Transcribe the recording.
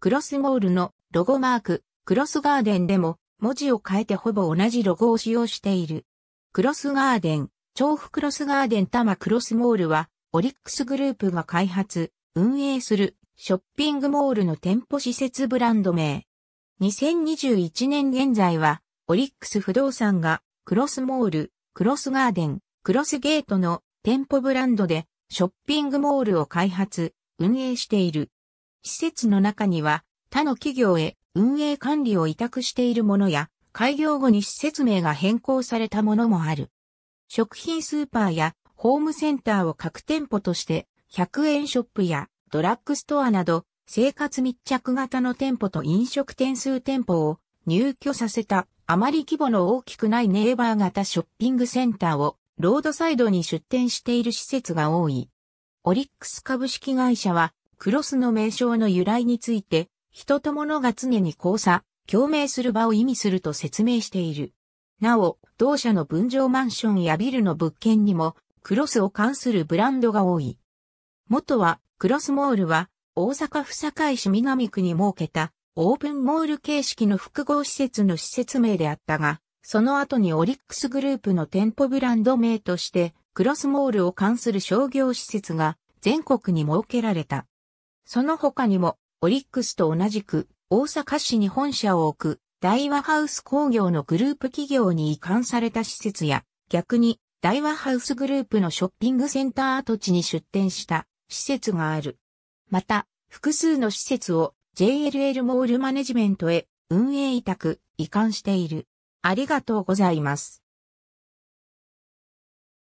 クロスモールのロゴマーク、クロスガーデンでも文字を変えてほぼ同じロゴを使用している。クロスガーデン、調布クロスガーデン多摩クロスモールはオリックスグループが開発、運営するショッピングモールの店舗施設ブランド名。2021年現在はオリックス不動産がクロスモール、クロスガーデン、クロスゲートの店舗ブランドでショッピングモールを開発、運営している。施設の中には他の企業へ運営管理を委託しているものや、開業後に施設名が変更されたものもある。食品スーパーやホームセンターを各店舗として、100円ショップやドラッグストアなど、生活密着型の店舗と飲食店数店舗を入居させた、あまり規模の大きくないネイバー型ショッピングセンターをロードサイドに出店している施設が多い。オリックス株式会社はクロスの名称の由来について、人と物が常に交差、共鳴する場を意味すると説明している。なお、同社の分譲マンションやビルの物件にも、クロスを関するブランドが多い。元は、クロスモールは、大阪府堺市南区に設けた、オープンモール形式の複合施設の施設名であったが、その後にオリックスグループの店舗ブランド名として、クロスモールを関する商業施設が全国に設けられた。その他にも、オリックスと同じく、大阪市に本社を置く、大和ハウス工業のグループ企業に移管された施設や、逆に、大和ハウスグループのショッピングセンター跡地に出店した施設がある。また、複数の施設を JLL モールマネジメントへ運営委託、移管している。ありがとうございます。